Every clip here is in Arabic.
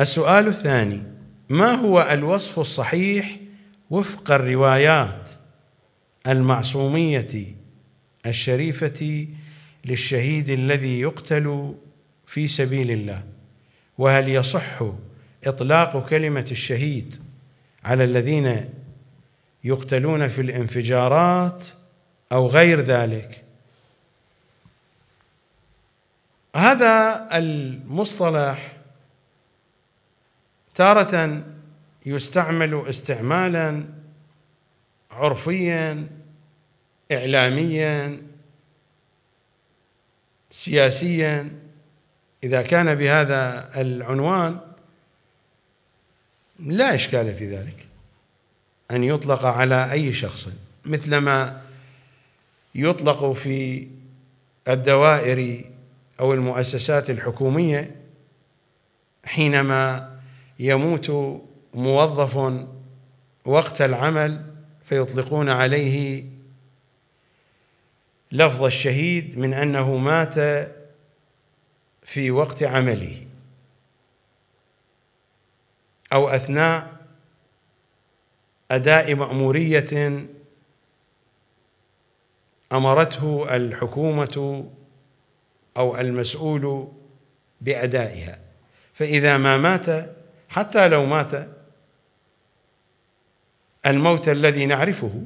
السؤال الثاني ما هو الوصف الصحيح وفق الروايات المعصومية الشريفة للشهيد الذي يقتل في سبيل الله وهل يصح إطلاق كلمة الشهيد على الذين يقتلون في الانفجارات أو غير ذلك هذا المصطلح تارة يستعمل استعمالا عرفيا إعلاميا سياسيا إذا كان بهذا العنوان لا إشكال في ذلك أن يطلق على أي شخص مثلما يطلق في الدوائر أو المؤسسات الحكومية حينما يموت موظف وقت العمل فيطلقون عليه لفظ الشهيد من انه مات في وقت عمله او اثناء اداء ماموريه امرته الحكومه او المسؤول بادائها فاذا ما مات حتى لو مات الموت الذي نعرفه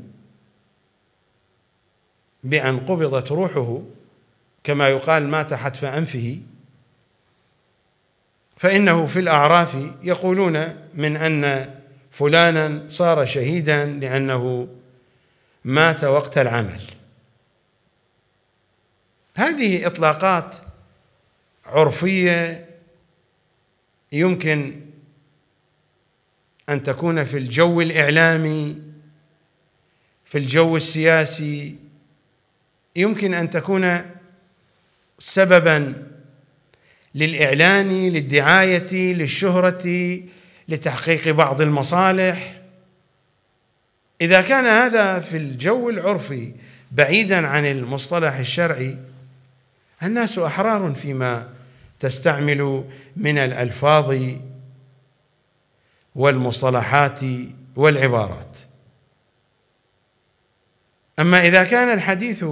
بأن قبضت روحه كما يقال مات حتف أنفه فإنه في الأعراف يقولون من أن فلانا صار شهيدا لأنه مات وقت العمل هذه إطلاقات عرفية يمكن أن تكون في الجو الإعلامي في الجو السياسي يمكن أن تكون سببا للإعلان للدعاية للشهرة لتحقيق بعض المصالح إذا كان هذا في الجو العرفي بعيدا عن المصطلح الشرعي الناس أحرار فيما تستعمل من الألفاظ والمصطلحات والعبارات اما اذا كان الحديث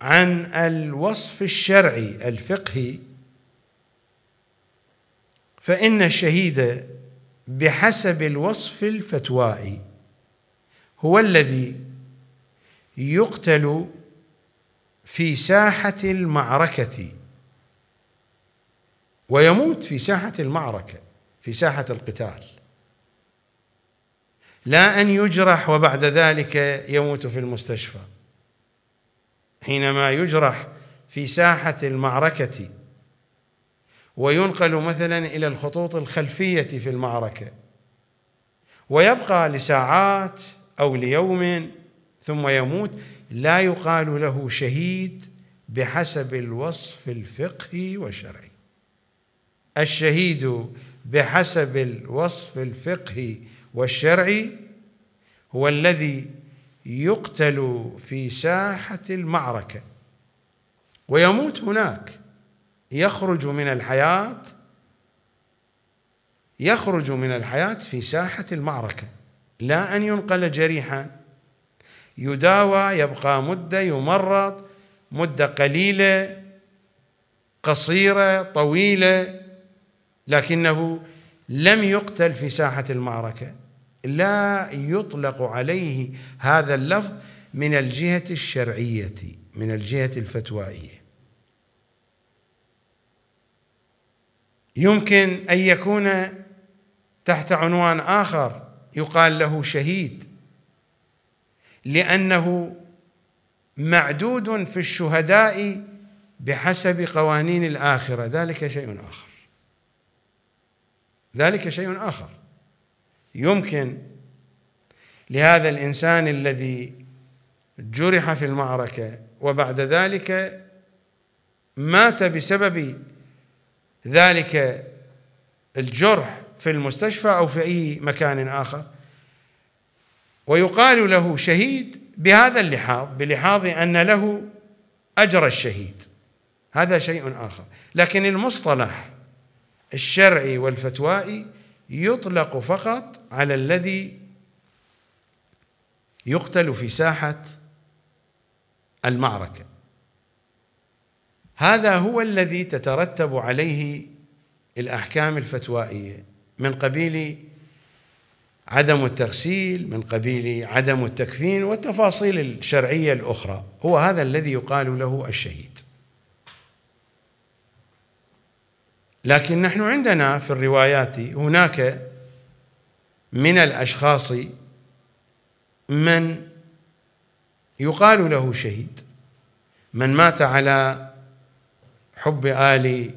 عن الوصف الشرعي الفقهي فان الشهيد بحسب الوصف الفتوائي هو الذي يقتل في ساحه المعركه ويموت في ساحه المعركه في ساحه القتال لا أن يجرح وبعد ذلك يموت في المستشفى حينما يجرح في ساحة المعركة وينقل مثلا إلى الخطوط الخلفية في المعركة ويبقى لساعات أو ليوم ثم يموت لا يقال له شهيد بحسب الوصف الفقهي والشرعي الشهيد بحسب الوصف الفقهي والشرعي هو الذي يقتل في ساحة المعركة ويموت هناك يخرج من الحياة يخرج من الحياة في ساحة المعركة لا أن ينقل جريحا يداوى يبقى مدة يمرض مدة قليلة قصيرة طويلة لكنه لم يقتل في ساحة المعركة لا يطلق عليه هذا اللفظ من الجهة الشرعية من الجهة الفتوائية يمكن أن يكون تحت عنوان آخر يقال له شهيد لأنه معدود في الشهداء بحسب قوانين الآخرة ذلك شيء آخر ذلك شيء آخر يمكن لهذا الانسان الذي جرح في المعركه وبعد ذلك مات بسبب ذلك الجرح في المستشفى او في اي مكان اخر ويقال له شهيد بهذا اللحاظ بلحاظ ان له اجر الشهيد هذا شيء اخر لكن المصطلح الشرعي والفتوائي يطلق فقط على الذي يقتل في ساحة المعركة هذا هو الذي تترتب عليه الأحكام الفتوائية من قبيل عدم التغسيل من قبيل عدم التكفين والتفاصيل الشرعية الأخرى هو هذا الذي يقال له الشهيد لكن نحن عندنا في الروايات هناك من الأشخاص من يقال له شهيد من مات على حب آل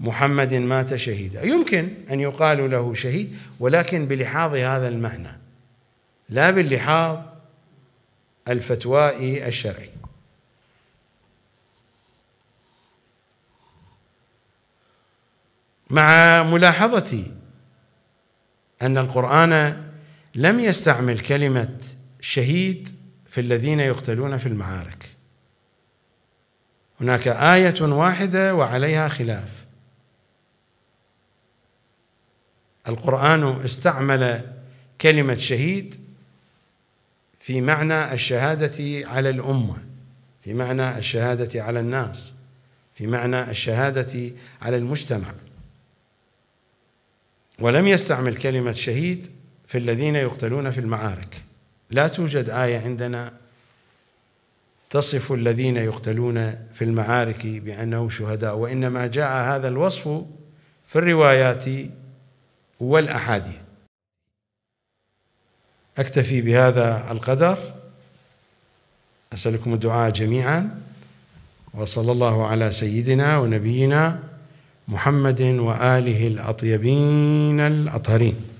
محمد مات شهيدا يمكن أن يقال له شهيد ولكن بلحاظ هذا المعنى لا باللحاظ الفتوائي الشرعي مع ملاحظتي أن القرآن لم يستعمل كلمة شهيد في الذين يقتلون في المعارك هناك آية واحدة وعليها خلاف القرآن استعمل كلمة شهيد في معنى الشهادة على الأمة في معنى الشهادة على الناس في معنى الشهادة على المجتمع ولم يستعمل كلمة شهيد في الذين يقتلون في المعارك لا توجد آية عندنا تصف الذين يقتلون في المعارك بأنهم شهداء وإنما جاء هذا الوصف في الروايات والأحاديث أكتفي بهذا القدر أسألكم الدعاء جميعا وصلى الله على سيدنا ونبينا محمد واله الاطيبين الاطهرين